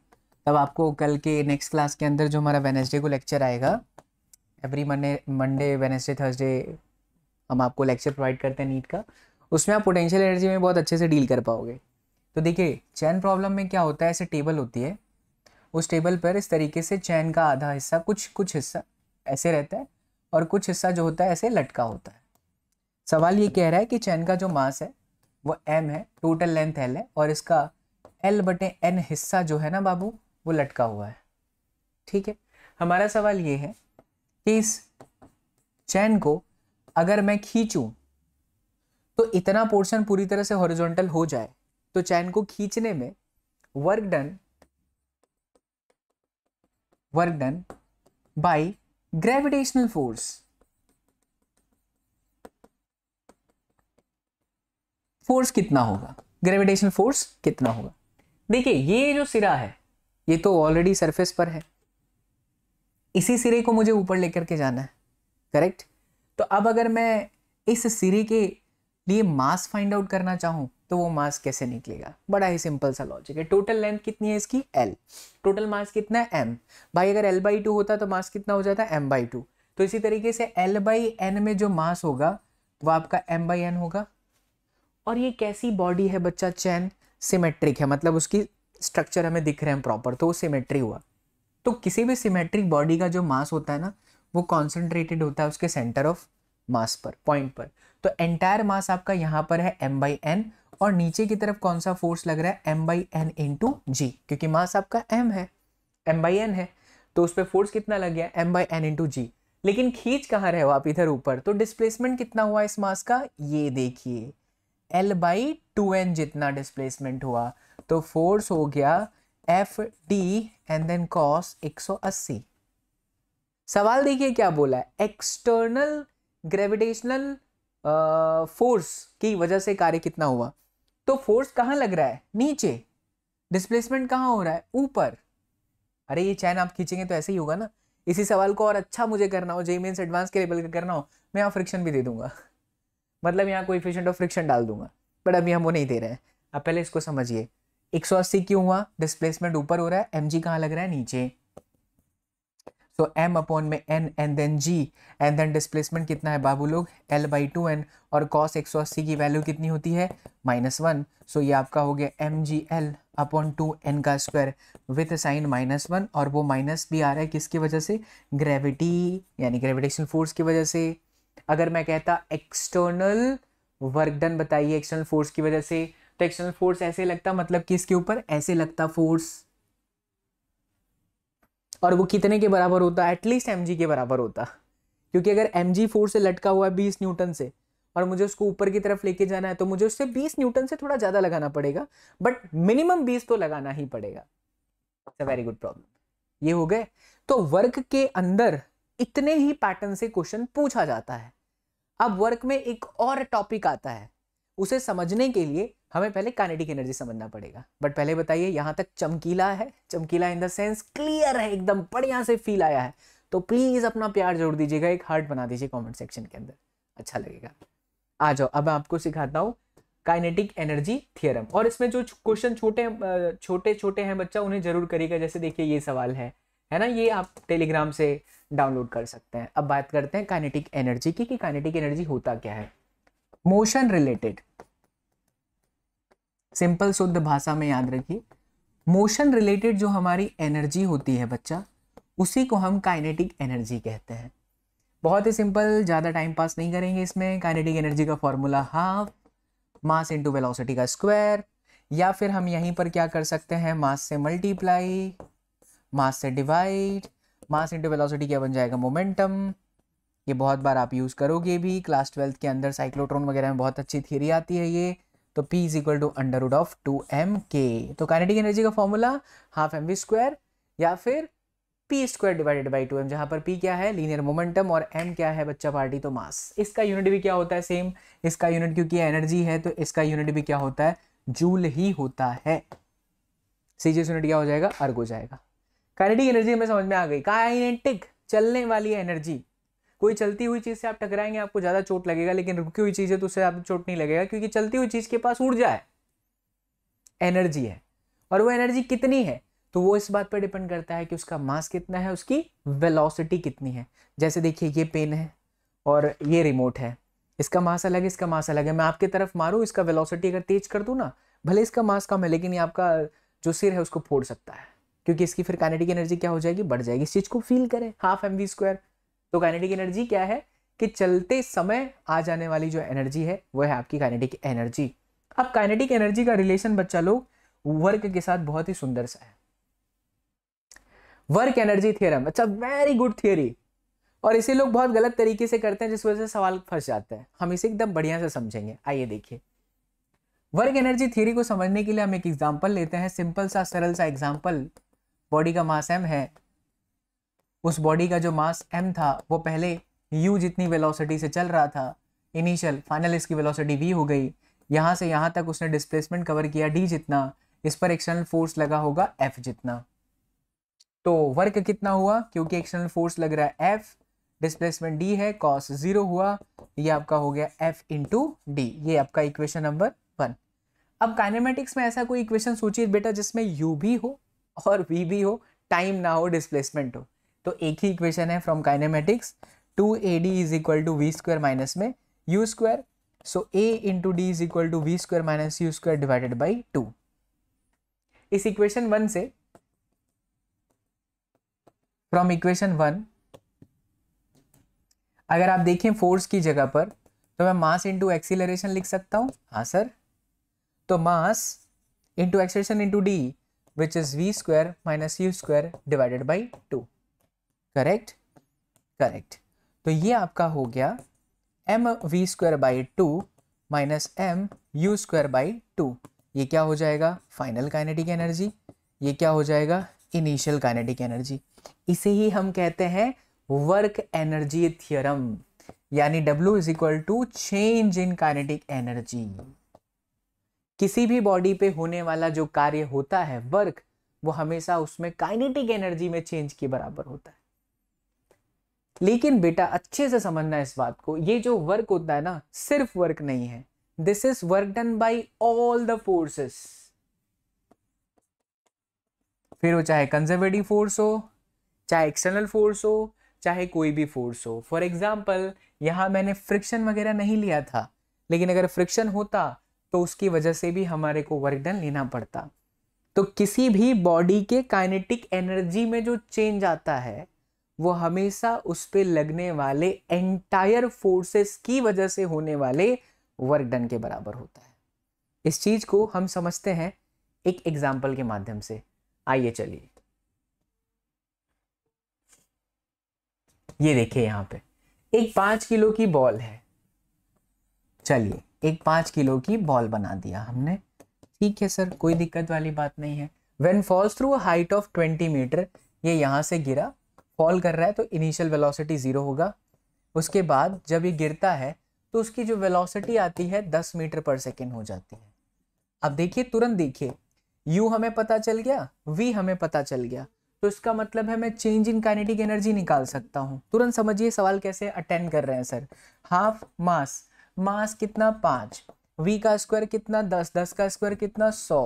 तब आपको कल के नेक्स्ट क्लास के अंदर जो हमारा वेनेसडे को लेक्चर आएगा every Monday Monday Wednesday Thursday हम आपको लेक्चर प्रोवाइड करते हैं नीट का उसमें आप पोटेंशियल एनर्जी में बहुत अच्छे से डील कर पाओगे तो देखिए चैन प्रॉब्लम में क्या होता है ऐसे टेबल होती है उस टेबल पर इस तरीके से चैन का आधा हिस्सा कुछ कुछ हिस्सा ऐसे रहता है और कुछ हिस्सा जो होता है ऐसे लटका होता है सवाल ये कह रहा है कि चैन का जो मास है वो एम है टोटल लेंथ एल है और इसका एल बटे एन हिस्सा जो है ना बाबू वो लटका हुआ है ठीक है हमारा सवाल ये है कि इस चैन को अगर मैं खींचूँ तो इतना पोर्शन पूरी तरह से हॉरिजॉन्टल हो जाए तो चैन को खींचने में work done work done by gravitational force force कितना होगा ग्रेविटेशनल फोर्स कितना होगा देखिए ये जो सिरा है ये तो ऑलरेडी सरफेस पर है इसी सिरे को मुझे ऊपर लेकर के जाना है करेक्ट तो अब अगर मैं इस सिरे के लिए मास फाइंड आउट करना चाहूँ तो वो मास कैसे निकलेगा बड़ा ही सिंपल सा लॉजिक है टोटल लेंथ कितनी है इसकी एल टोटल मास कितना है एम भाई अगर एल बाई टू होता तो मास कितना हो जाता एम बाई टू तो इसी तरीके से एल बाई एन में जो मास होगा वो तो आपका एम बाई एन होगा और ये कैसी बॉडी है बच्चा चैन सिमेट्रिक है मतलब उसकी स्ट्रक्चर हमें दिख रहे हैं प्रॉपर तो वो सिमेट्री हुआ तो किसी भी सिमेट्रिक बॉडी का जो मास होता है ना वो कॉन्सेंट्रेटेड होता है उसके सेंटर ऑफ मास पर पॉइंट पर तो एंटायर मास आपका यहां पर है एम बाई एन और नीचे की तरफ कौन सा फोर्स लग रहा है M by N into G क्योंकि मास आपका एम है एम बाई एन है तो उस पर फोर्स कितना लग गया M by N into G लेकिन खींच कहाँ रहे हो आप इधर ऊपर तो डिस्प्लेसमेंट कितना हुआ इस मास का ये देखिए एल बाई टू एन जितना डिस्प्लेसमेंट हुआ तो फोर्स हो गया F D and then cos 180 सवाल देखिए क्या बोला है एक्सटर्नल ग्रेविटेशनल फोर्स की वजह से कार्य कितना हुआ तो फोर्स कहाँ लग रहा है नीचे डिस्प्लेसमेंट कहाँ हो रहा है ऊपर अरे ये चैन आप खींचेंगे तो ऐसे ही होगा ना इसी सवाल को और अच्छा मुझे करना हो जे मीन एडवांस के लेवल का करना हो मैं यहाँ फ्रिक्शन भी दे दूंगा मतलब यहाँ कोई फिशेंट ऑफ फ्रिक्शन डाल दूंगा बट अभी हम वो नहीं दे रहे हैं आप पहले इसको समझिए एक क्यों हुआ डिस्प्लेसमेंट ऊपर हो रहा है एम जी कहाँ लग रहा है नीचे सो एम अपॉन में N and then G and then displacement कितना है बाबू लोग एल बाई टू एन और कॉस एक सौ अस्सी की वैल्यू कितनी होती है माइनस वन सो ये आपका हो गया M G L upon two N का square with sign minus one और वो माइनस भी आ रहा है किसकी वजह से ग्रेविटी यानी ग्रेविटेशन फोर्स की वजह से अगर मैं कहता एक्सटर्नल वर्क डन बताइए एक्सटर्नल फोर्स की वजह से तो एक्सटर्नल फोर्स ऐसे लगता मतलब कि इसके ऊपर ऐसे लगता फोर्स और वो कितने के बराबर होता है एटलीस्ट एम के बराबर होता क्योंकि अगर एम जी फोर से लटका हुआ है बीस न्यूटन से और मुझे उसको ऊपर की तरफ लेके जाना है तो मुझे उससे बीस न्यूटन से थोड़ा ज़्यादा लगाना पड़ेगा बट मिनिमम बीस तो लगाना ही पड़ेगा it's a very good problem ये हो गए तो वर्क के अंदर इतने ही पैटर्न से क्वेश्चन पूछा जाता है अब वर्क में एक और टॉपिक आता है उसे समझने के लिए हमें पहले काइनेटिक एनर्जी समझना पड़ेगा बट पहले बताइए यहाँ तक चमकीला है चमकीला इन द सेंस क्लियर है एकदम बढ़िया से फील आया है तो प्लीज़ अपना प्यार जोड़ दीजिएगा एक हार्ट बना दीजिए कमेंट सेक्शन के अंदर अच्छा लगेगा आ जाओ अब मैं आपको सिखाता हूँ काइनेटिक एनर्जी थियरम और इसमें जो क्वेश्चन छोटे छोटे छोटे हैं बच्चा उन्हें जरूर करिएगा जैसे देखिए ये सवाल है है ना ये आप टेलीग्राम से डाउनलोड कर सकते हैं अब बात करते हैं काइनेटिक एनर्जी की कि काइनेटिक एनर्जी होता क्या है मोशन रिलेटेड सिंपल शुद्ध भाषा में याद रखिए मोशन रिलेटेड जो हमारी एनर्जी होती है बच्चा उसी को हम काइनेटिक एनर्जी कहते हैं बहुत ही सिंपल ज़्यादा टाइम पास नहीं करेंगे इसमें काइनेटिक एनर्जी का formula half mass into velocity का स्क्वायर या फिर हम यहीं पर क्या कर सकते हैं मास से मल्टीप्लाई मास से डिवाइड मास इंटू वेलोसिटी क्या बन जाएगा मोमेंटम ये बहुत बार आप यूज़ करोगे भी क्लास ट्वेल्थ के अंदर साइक्लोट्रॉन वगैरह में बहुत अच्छी थियरी आती है ये तो P is equal to under root of two M के तो कैनेटिक एनर्जी का formula half M V square या फिर P square divided by two M जहां पर P क्या है लीनियर मोमेंटम और m क्या है बच्चा पार्टी तो मास इसका यूनिट भी क्या होता है सेम इसका यूनिट क्योंकि एनर्जी है तो इसका यूनिट भी क्या होता है जूल ही होता है सीजियस यूनिट क्या हो जाएगा अर्ग हो जाएगा कैनेटिक एनर्जी हमें समझ में आ गई काइनेटिक चलने वाली एनर्जी कोई चलती हुई चीज़ से आप टकराएंगे आपको ज़्यादा चोट लगेगा लेकिन रुकी हुई चीज़ है तो उससे आप चोट नहीं लगेगा क्योंकि चलती हुई चीज़ के पास ऊर्जा है एनर्जी है और वो एनर्जी कितनी है तो वो इस बात पर डिपेंड करता है कि उसका मास कितना है उसकी वेलोसिटी कितनी है जैसे देखिए ये पेन है और ये रिमोट है इसका मास अलग है इसका मास अलग है मैं आपकी तरफ मारूँ इसका वेलोसिटी अगर तेज कर दूँ ना भले इसका मास कम है लेकिन ये आपका जो सिर है उसको फोड़ सकता है क्योंकि इसकी फिर कैनेटिक एनर्जी क्या हो जाएगी बढ़ जाएगी इस चीज़ को फील करें हाफ एम वी स्क्वायर तो काइनेटिक एनर्जी क्या है कि चलते समय आ जाने वाली जो एनर्जी है वह है आपकी काइनेटिक एनर्जी अब काइनेटिक एनर्जी का रिलेशन बच्चा लोग वर्क के साथ बहुत ही सुंदर सा है वर्क एनर्जी थियरम अच्छा वेरी गुड थियरी और इसे लोग बहुत गलत तरीके से करते हैं जिस वजह से सवाल फंस जाते हैं हम इसे एकदम बढ़िया से समझेंगे आइए देखिए वर्क एनर्जी थियरी को समझने के लिए हम एक एग्जाम्पल लेते हैं सिंपल सा सरल सा एग्जाम्पल बॉडी का मास एम है उस बॉडी का जो मास एम था वो पहले यू जितनी वेलोसिटी से चल रहा था इनिशियल फाइनल इसकी वेलोसिटी वी हो गई यहाँ से यहाँ तक उसने डिस्प्लेसमेंट कवर किया डी जितना इस पर एक्सटर्नल फोर्स लगा होगा एफ जितना तो वर्क कितना हुआ क्योंकि एक्सटर्नल फोर्स लग रहा है एफ डिस्प्लेसमेंट डी है कॉस जीरो हुआ ये आपका हो गया एफ इंटू डी ये आपका इक्वेशन नंबर वन अब काइनेमेटिक्स में ऐसा कोई इक्वेशन सोचिए बेटा जिसमें यू भी हो और वी भी हो टाइम ना हो डिस्प्लेसमेंट हो तो एक ही इक्वेशन है from kinematics two A D is equal to V square minus में U square so A into D is equal to V square minus U square divided by two इस equation one से from equation one अगर आप देखें force की जगह पर तो मैं मास इंटू एक्सीलरेशन लिख सकता हूं हाँ सर तो mass into acceleration into D which is V square minus U square divided by two correct correct तो ये आपका हो गया M V square by two minus M U square by two ये क्या हो जाएगा फाइनल काइनेटिक एनर्जी ये क्या हो जाएगा इनिशियल काइनेटिक एनर्जी इसे ही हम कहते हैं वर्क एनर्जी थियरम यानी W is equal to change in kinetic energy किसी भी बॉडी पे होने वाला जो कार्य होता है वर्क वो हमेशा उसमें काइनेटिक एनर्जी में चेंज के बराबर होता है लेकिन बेटा अच्छे से समझना इस बात को ये जो वर्क होता है ना सिर्फ वर्क नहीं है this is work done by all the forces फिर वो चाहे कंजर्वेटिव फोर्स हो चाहे एक्सटर्नल फोर्स हो चाहे कोई भी फोर्स हो फॉर एग्जाम्पल यहां मैंने फ्रिक्शन वगैरह नहीं लिया था लेकिन अगर फ्रिक्शन होता तो उसकी वजह से भी हमारे को वर्क डन लेना पड़ता तो किसी भी बॉडी के काइनेटिक एनर्जी में जो चेंज आता है वो हमेशा उस पर लगने वाले एंटायर फोर्सेस की वजह से होने वाले वर्क डन के बराबर होता है इस चीज़ को हम समझते हैं एक एग्जाम्पल के माध्यम से आइए चलिए ये देखिए यहां पे एक पांच किलो की बॉल है चलिए एक पांच किलो की बॉल बना दिया हमने ठीक है सर कोई दिक्कत वाली बात नहीं है when falls through height of twenty metre ये यहां से गिरा फॉल कर रहा है तो इनिशियल वेलोसिटी ज़ीरो होगा उसके बाद जब ये गिरता है तो उसकी जो वेलोसिटी आती है दस मीटर पर सेकेंड हो जाती है अब देखिए तुरंत देखिए U हमें पता चल गया V हमें पता चल गया तो इसका मतलब है मैं चेंज इन काइनेटिक एनर्जी निकाल सकता हूँ तुरंत समझिए सवाल कैसे अटेंड कर रहे हैं सर हाफ मास मास कितना पाँच वी का स्क्वायर कितना दस दस का स्क्वायर कितना सौ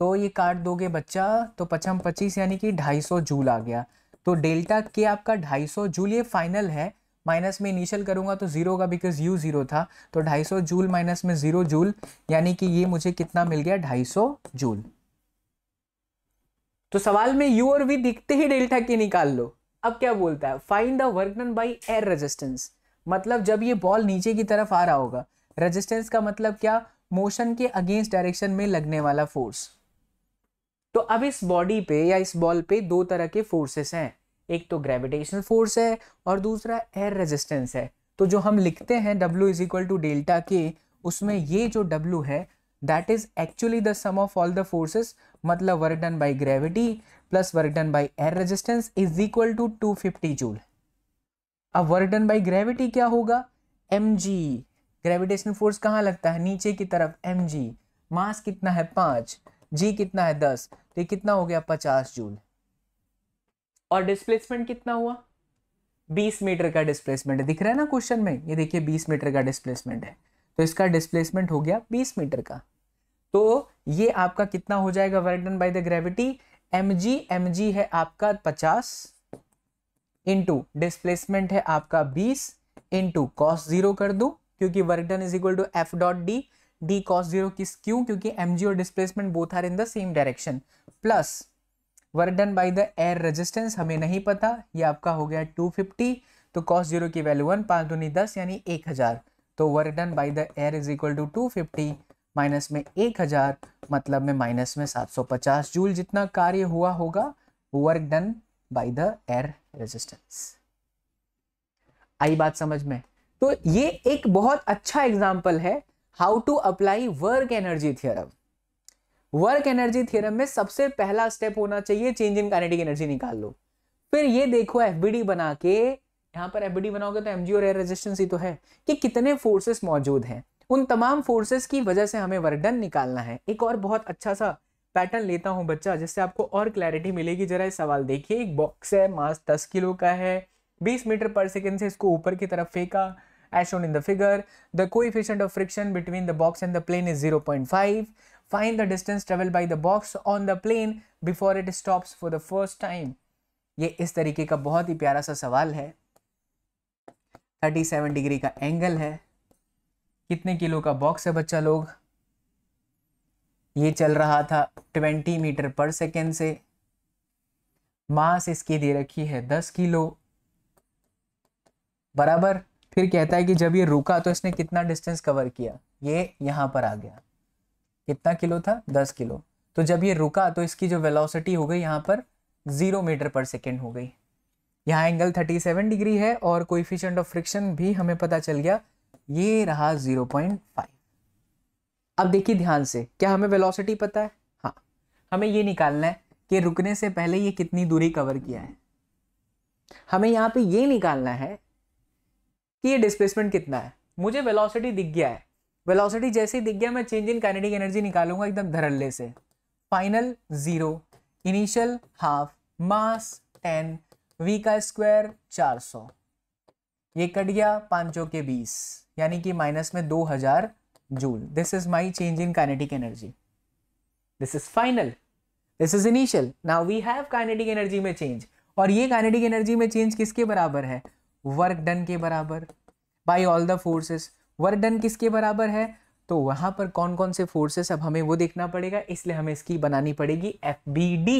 तो ये काट दोगे बच्चा तो पचम पच्चीस यानी कि ढाई सौ जूल आ गया तो डेल्टा के आपका 250 जूल ये फाइनल है माइनस में इनिशियल करूंगा तो जीरो का बिकॉज यू जीरो था तो 250 जूल माइनस में जीरो जूल यानी कि ये मुझे कितना मिल गया 250 जूल तो सवाल में यू और वी दिखते ही डेल्टा के निकाल लो अब क्या बोलता है find the work done by air resistance मतलब जब ये बॉल नीचे की तरफ आ रहा होगा रेजिस्टेंस का मतलब क्या मोशन के अगेंस्ट डायरेक्शन में लगने वाला फोर्स तो अब इस बॉडी पे या इस बॉल पे दो तरह के फोर्सेस हैं एक तो ग्रेविटेशनल फोर्स है और दूसरा एयर रेजिस्टेंस है तो जो हम लिखते हैं W is equal to delta के उसमें ये जो W है that is actually the sum of all the forces मतलब work done by gravity plus work done by air resistance is equal to two fifty joule अब work done by gravity क्या होगा M G gravitational force कहाँ लगता है नीचे की तरफ एम जी मास कितना है पाँच जी कितना है दस तो ये कितना हो गया पचास जूल और डिस्प्लेसमेंट कितना हुआ बीस मीटर का डिस्प्लेसमेंट है दिख रहा है ना क्वेश्चन में ये देखिए बीस मीटर का डिस्प्लेसमेंट है तो इसका डिस्प्लेसमेंट हो गया बीस मीटर का तो ये आपका कितना हो जाएगा work done by the gravity M G M G है आपका पचास इंटू डिस्प्लेसमेंट है आपका बीस इंटू कॉस्ट जीरो कर दू क्योंकि work done is equal to F dot D D cos zero किस क्यों क्योंकि एम और displacement both are in the same direction plus work done by the air resistance हमें नहीं पता ये आपका हो गया टू फिफ्टी तो कॉस जीरो की वैल्यू वन पाँच दूनी दस यानी एक हज़ार तो work done by the air is equal to two fifty minus में एक हज़ार मतलब में माइनस में सात सौ पचास जूल जितना कार्य हुआ होगा work done by the air resistance आई बात समझ में तो ये एक बहुत अच्छा एग्जाम्पल है how to apply work energy theorem work energy theorem में सबसे पहला स्टेप होना चाहिए चेंज इन काइनेटिक एनर्जी निकाल लो फिर ये देखो एफ बना के यहाँ पर एफ बनाओगे तो एम और एयर रेजिस्टेंस ही तो है कि कितने फोर्सेस मौजूद हैं उन तमाम फोर्सेस की वजह से हमें वर्डन निकालना है एक और बहुत अच्छा सा पैटर्न लेता हूँ बच्चा जिससे आपको और क्लैरिटी मिलेगी जरा ये सवाल देखिए एक बॉक्स है मास दस किलो का है बीस मीटर पर सेकेंड से इसको ऊपर की तरफ फेंका as shown in the figure. The coefficient of friction between the box and the plane is 0.5. Find the distance traveled by the box on the plane before it stops for the first time. ये इस तरीके का बहुत ही प्यारा सा सवाल है 37 degree का एंगल है कितने किलो का बॉक्स है बच्चा लोग ये चल रहा था 20 मीटर पर सेकेंड से मास इसकी दे रखी है 10 किलो बराबर फिर कहता है कि जब ये रुका तो इसने कितना डिस्टेंस कवर किया ये यहाँ पर आ गया कितना किलो था दस किलो तो जब ये रुका तो इसकी जो वेलोसिटी हो गई यहाँ पर ज़ीरो मीटर पर सेकेंड हो गई यहाँ एंगल थर्टी सेवन डिग्री है और कोइफिशियंट ऑफ फ्रिक्शन भी हमें पता चल गया ये रहा ज़ीरो पॉइंट फाइव अब देखिए ध्यान से क्या हमें वेलोसिटी पता है हाँ हमें ये निकालना है कि रुकने से पहले ये कितनी दूरी कवर किया है हमें यहाँ पे ये निकालना है कि ये डिस्प्लेसमेंट कितना है मुझे वेलोसिटी दिख गया है वेलोसिटी जैसे ही दिख गया मैं चेंज इन कैनेडिक एनर्जी निकालूंगा एकदम धरल्ले से final zero initial half mass ten V का स्क्वायर चार सौ ये कट गया पांचों के बीस यानी कि माइनस में दो हज़ार joule this is my change in kinetic energy this is final this is initial now we have kinetic energy में चेंज और ये काइनेटिक एनर्जी में चेंज किसके बराबर है वर्क डन के बराबर by all the forces work done किसके बराबर है तो वहां पर कौन कौन से फोर्सेस अब हमें वो देखना पड़ेगा इसलिए हमें इसकी बनानी पड़ेगी एफ बी डी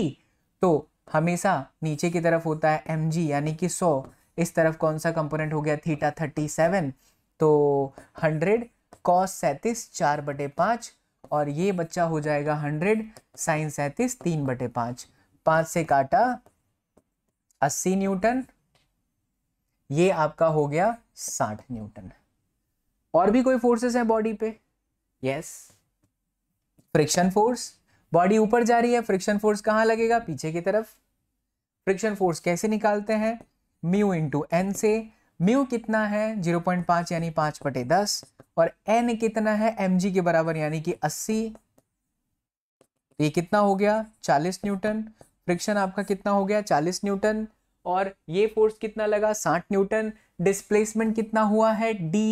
तो हमेशा नीचे की तरफ होता है एम जी यानी कि सौ इस तरफ कौन सा कंपोनेंट हो गया थीटा थर्टी सेवन तो हंड्रेड कॉस सैंतीस चार बटे पाँच और ये बच्चा हो जाएगा हंड्रेड साइन सैंतीस तीन बटे पाँच पाँच से काटा अस्सी न्यूटन ये आपका हो गया साठ न्यूटन और भी कोई फोर्सेस हैं बॉडी पे यस फ्रिक्शन फोर्स बॉडी ऊपर जा रही है फ्रिक्शन फोर्स कहां लगेगा पीछे की तरफ फ्रिक्शन फोर्स कैसे निकालते हैं म्यू इंटू एन से म्यू कितना है 0.5 यानी 5 बटे दस और एन कितना है एम के बराबर यानी कि 80 ये कितना हो गया 40 न्यूटन फ्रिक्शन आपका कितना हो गया 40 न्यूटन और ये फोर्स कितना लगा साठ न्यूटन डिस्प्लेसमेंट कितना हुआ है डी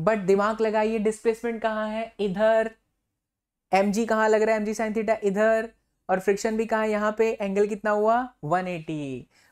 बट दिमाग लगाइए डिस्प्लेसमेंट कहाँ है इधर एम जी कहाँ लग रहा है एम जी साइन थीटा इधर और फ्रिक्शन भी कहाँ यहाँ पे एंगल कितना हुआ 180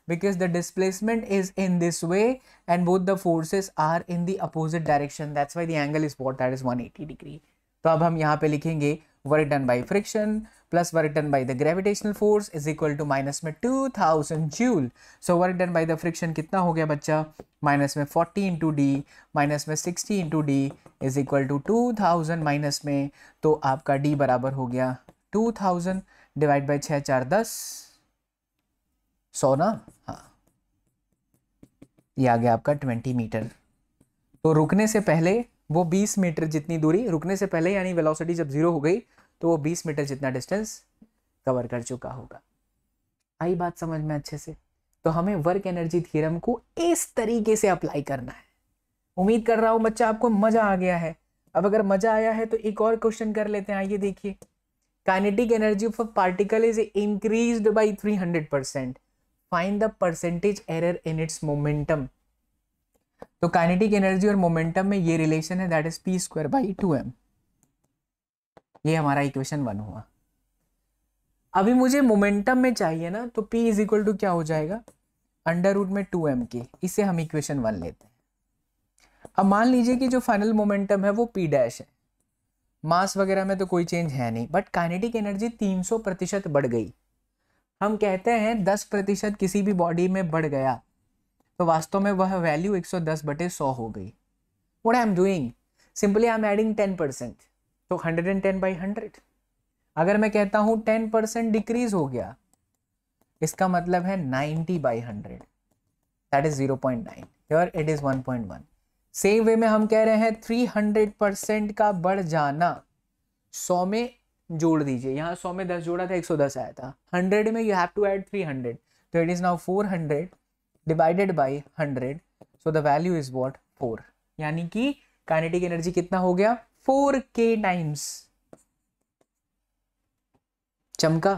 because the displacement is in this way and both the forces are in the opposite direction that's why the angle is what that is 180 degree तो अब हम यहाँ पे लिखेंगे work done by friction plus work done by the gravitational force is equal to minus में 2000 joule so work done by the friction कितना हो गया बच्चा माइनस में 40 इंटू डी माइनस में 60 into D is equal to two thousand minus में तो आपका डी बराबर हो गया 2000 डिवाइड बाई छः चार दस सौ ना हाँ ये आ गया आपका 20 मीटर तो रुकने से पहले वो 20 मीटर जितनी दूरी रुकने से पहले यानी वेलोसिटी जब जीरो हो गई तो वो बीस मीटर जितना डिस्टेंस कवर कर चुका होगा आई बात समझ में अच्छे से तो हमें वर्क एनर्जी थ्योरम को इस तरीके से अप्लाई करना है उम्मीद कर रहा हूँ बच्चा आपको मज़ा आ गया है अब अगर मज़ा आया है तो एक और क्वेश्चन कर लेते हैं आइए देखिए kinetic energy of a particle is by three hundred percent find the percentage error in its momentum तो काइनेटिक एनर्जी और मोमेंटम में ये रिलेशन है that is P square by two M ये हमारा इक्वेशन वन हुआ अभी मुझे मोमेंटम में चाहिए ना तो पी इज इक्वल टू क्या हो जाएगा अंडर रूट में टू एम के इसे हम इक्वेशन वन लेते हैं अब मान लीजिए कि जो फाइनल मोमेंटम है वो पी डैश है मास वगैरह में तो कोई चेंज है नहीं बट काइनेटिक एनर्जी 300 प्रतिशत बढ़ गई हम कहते हैं 10 प्रतिशत किसी भी बॉडी में बढ़ गया तो वास्तव में वह वैल्यू 110 बटे सौ हो गई what I am doing simply I am adding 10 percent तो 110 एंड टेन बाई हंड्रेड अगर मैं कहता हूं टेन परसेंट डिक्रीज हो गया इसका मतलब है 90 by hundred that is 0.9 point nine here it is 1.1 same way में हम कह रहे हैं 300 परसेंट का बढ़ जाना सौ में जोड़ दीजिए यहाँ सौ में दस जोड़ा था एक सौ दस आया था हंड्रेड में you have to add three hundred तो it is now four hundred divided by hundred so the value is what four यानी कि काइनेटिक एनर्जी कितना हो गया फोर के टाइम्स चमका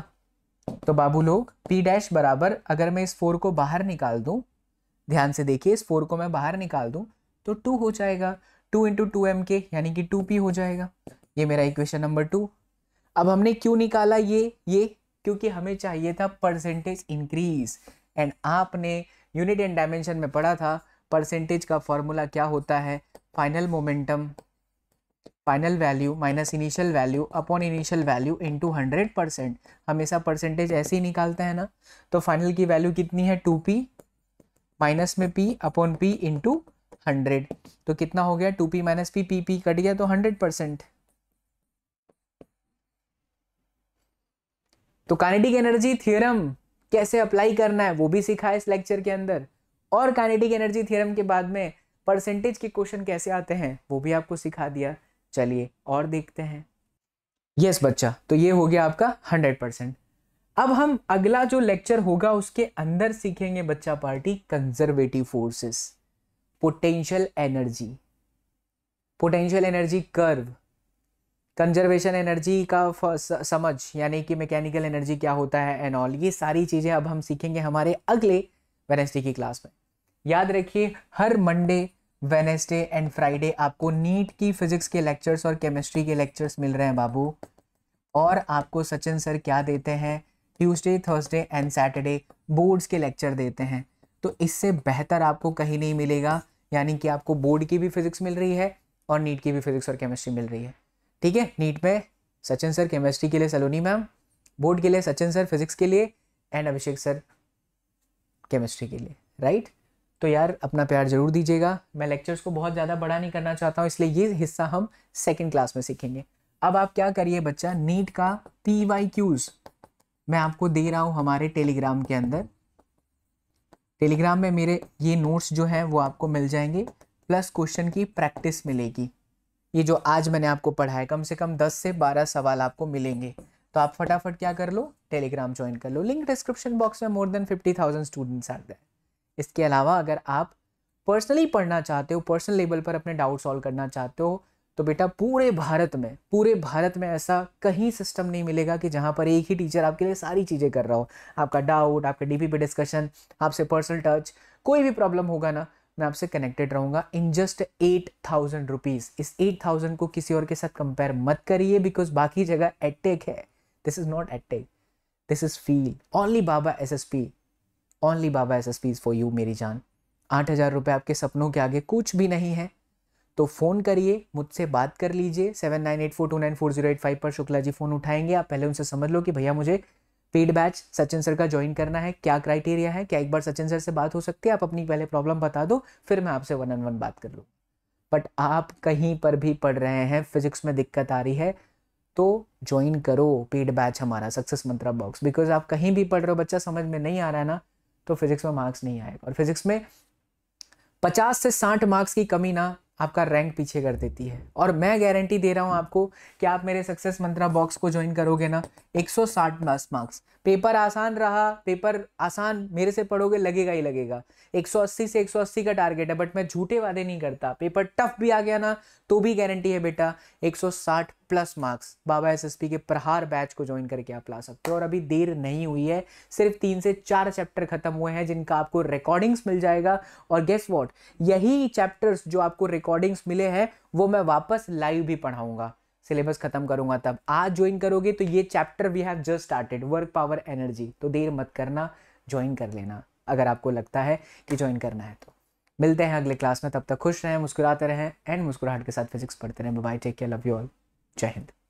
तो बाबू लोग पी डैश बराबर अगर मैं इस फोर को बाहर निकाल दूं ध्यान से देखिए इस फोर को मैं बाहर निकाल दूं तो टू हो जाएगा टू इंटू टू एम के यानी कि टू पी हो जाएगा ये मेरा इक्वेशन नंबर टू अब हमने क्यों निकाला ये ये क्योंकि हमें चाहिए था परसेंटेज इंक्रीज एंड आपने यूनिट एंड डायमेंशन में पढ़ा था परसेंटेज का फॉर्मूला क्या होता है final momentum final value minus initial value upon initial value into hundred percent हमेशा परसेंटेज ऐसे ही निकालते हैं ना तो फाइनल की वैल्यू कितनी है टू पी माइनस में P upon P into hundred तो कितना हो गया two P minus P P P cut गया तो हंड्रेड परसेंट तो काइनेटिक एनर्जी थ्योरम कैसे अप्लाई करना है वो भी सीखा है इस लेक्चर के अंदर और काइनेटिक एनर्जी थ्योरम के बाद में परसेंटेज के क्वेश्चन कैसे आते हैं वो भी आपको सिखा दिया चलिए और देखते हैं यस yes, बच्चा तो ये हो गया आपका हंड्रेड परसेंट अब हम अगला जो लेक्चर होगा उसके अंदर सीखेंगे बच्चा party conservative forces potential energy potential energy curve conservation energy का समझ यानी कि मैकेनिकल एनर्जी क्या होता है एंड ऑल ये सारी चीज़ें अब हम सीखेंगे हमारे अगले वेनेसडे की क्लास में याद रखिए हर मंडे वेनेसडे एंड फ्राइडे आपको नीट की फिजिक्स के लेक्चर्स और केमिस्ट्री के लेक्चर्स मिल रहे हैं बाबू और आपको सचिन सर क्या देते हैं Tuesday Thursday and Saturday boards के लेक्चर देते हैं तो इससे बेहतर आपको कहीं नहीं मिलेगा यानी कि आपको बोर्ड की भी फिजिक्स मिल रही है और नीट की भी फिजिक्स और केमिस्ट्री मिल रही है ठीक है नीट में सचिन सर केमिस्ट्री के लिए सलोनी मैम बोर्ड के लिए सचिन सर फिजिक्स के लिए एंड अभिषेक सर केमिस्ट्री के लिए राइट तो यार अपना प्यार जरूर दीजिएगा मैं लेक्चर्स को बहुत ज़्यादा बड़ा नहीं करना चाहता हूँ इसलिए ये हिस्सा हम सेकेंड क्लास में सीखेंगे अब आप क्या करिए बच्चा नीट का पी वाई क्यूज़ मैं आपको दे रहा हूँ हमारे टेलीग्राम के अंदर टेलीग्राम में मेरे ये नोट्स जो हैं वो आपको मिल जाएंगे प्लस क्वेश्चन की प्रैक्टिस मिलेगी ये जो आज मैंने आपको पढ़ा है कम से कम दस से बारह सवाल आपको मिलेंगे तो आप फटाफट क्या कर लो टेलीग्राम ज्वाइन कर लो लिंक डिस्क्रिप्शन बॉक्स में more than fifty thousand students are there इसके अलावा अगर आप पर्सनली पढ़ना चाहते हो पर्सनल लेवल पर अपने डाउट सॉल्व करना चाहते हो तो बेटा पूरे भारत में पूरे भारत में ऐसा कहीं सिस्टम नहीं मिलेगा कि जहाँ पर एक ही टीचर आपके लिए सारी चीज़ें कर रहा हो आपका डाउट आपके डीपी पे डिस्कशन आपसे पर्सनल टच कोई भी प्रॉब्लम होगा ना मैं आपसे कनेक्टेड रहूँगा in just eight thousand rupees इस एट थाउजेंड को किसी और के साथ कंपेयर मत करिए बिकॉज बाकी जगह एटेक है this is not attack this is feel only बाबा एस एस पी ओनली बाबा S S Ps for you मेरी जान आठ हज़ार रुपये आपके सपनों के आगे कुछ भी नहीं है तो फ़ोन करिए मुझसे बात कर लीजिए seven nine eight four two nine four zero eight five पर शुक्ला जी फ़ोन उठाएंगे आप पहले उनसे समझ लो कि भैया मुझे पेड बैच सचिन सर का ज्वाइन करना है क्या क्राइटेरिया है क्या एक बार सचिन सर से बात हो सकती है आप अपनी पहले प्रॉब्लम बता दो फिर मैं आपसे वन ऑन वन बात कर लूँ बट आप कहीं पर भी पढ़ रहे हैं फिजिक्स में दिक्कत आ रही है तो ज्वाइन करो पेड बैच हमारा सक्सेस मंत्रा बॉक्स बिकॉज आप कहीं भी पढ़ रहे हो बच्चा समझ में नहीं आ रहा है ना तो फिजिक्स में मार्क्स नहीं आएगा और फिजिक्स में पचास से साठ मार्क्स की कमी ना आपका रैंक पीछे कर देती है और मैं गारंटी दे रहा हूँ आपको कि आप मेरे सक्सेस मंत्रा बॉक्स को ज्वाइन करोगे ना 160 प्लस मार्क्स पेपर आसान रहा पेपर आसान मेरे से पढ़ोगे लगेगा ही लगेगा 180 से 180 का टारगेट है बट मैं झूठे वादे नहीं करता पेपर टफ भी आ गया ना तो भी गारंटी है बेटा 160 प्लस मार्क्स बाबा एस के प्रहार बैच को ज्वाइन करके आप ला सकते हो और अभी देर नहीं हुई है सिर्फ तीन से चार चैप्टर खत्म हुए हैं जिनका आपको रिकॉर्डिंग्स मिल जाएगा और गेस वॉट यही चैप्टर्स जो आपको रिकॉर्डिंग्स मिले हैं वो मैं वापस लाइव भी पढ़ाऊंगा सिलेबस खत्म करूंगा तब आज ज्वाइन करोगे तो ये chapter we have just started work power energy तो देर मत करना ज्वाइन कर लेना अगर आपको लगता है कि ज्वाइन करना है तो मिलते हैं अगले क्लास में तब तक खुश रहें मुस्कुराते रहें एंड मुस्कुराहट के साथ फिजिक्स पढ़ते रहें bye take care love you all जय हिंद